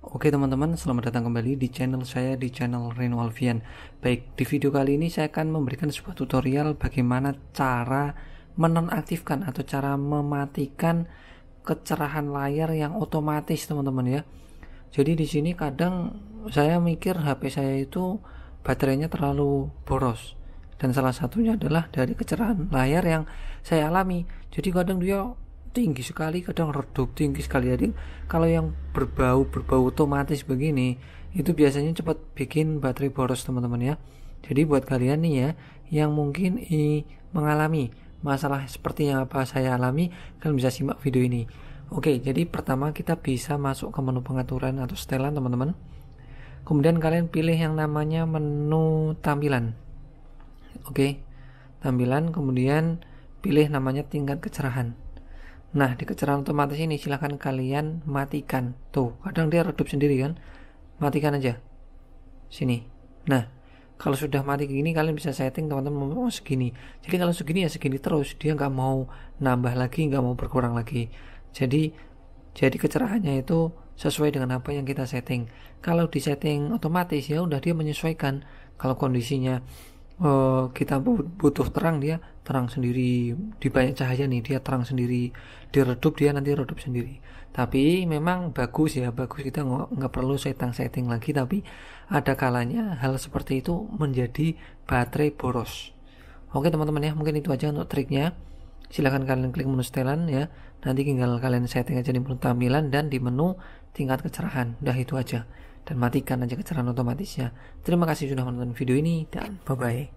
Oke teman-teman, selamat datang kembali di channel saya di channel Reno Alfian. Baik, di video kali ini saya akan memberikan sebuah tutorial bagaimana cara menonaktifkan atau cara mematikan kecerahan layar yang otomatis teman-teman ya. Jadi di sini kadang saya mikir HP saya itu baterainya terlalu boros dan salah satunya adalah dari kecerahan layar yang saya alami. Jadi kadang dia tinggi sekali kadang redup tinggi sekali jadi kalau yang berbau berbau otomatis begini itu biasanya cepat bikin baterai boros teman-teman ya jadi buat kalian nih ya yang mungkin i, mengalami masalah seperti yang apa saya alami kalian bisa simak video ini oke jadi pertama kita bisa masuk ke menu pengaturan atau setelan teman-teman kemudian kalian pilih yang namanya menu tampilan oke tampilan kemudian pilih namanya tingkat kecerahan Nah, di kecerahan otomatis ini silahkan kalian matikan. Tuh, kadang dia redup sendiri kan. Matikan aja. Sini. Nah, kalau sudah mati gini kalian bisa setting teman-teman oh segini. Jadi kalau segini ya segini terus. Dia nggak mau nambah lagi, nggak mau berkurang lagi. Jadi jadi kecerahannya itu sesuai dengan apa yang kita setting. Kalau di setting otomatis ya udah dia menyesuaikan. Kalau kondisinya Eh, kita butuh terang dia terang sendiri di banyak cahaya nih dia terang sendiri diredup dia nanti redup sendiri tapi memang bagus ya bagus kita nggak perlu setting setting lagi tapi ada kalanya hal seperti itu menjadi baterai boros oke teman-teman ya mungkin itu aja untuk triknya silahkan kalian klik menu setelan ya nanti tinggal kalian setting aja di menu tampilan dan di menu tingkat kecerahan udah itu aja dan matikan aja kecerahan otomatisnya. Terima kasih sudah menonton video ini dan bye-bye.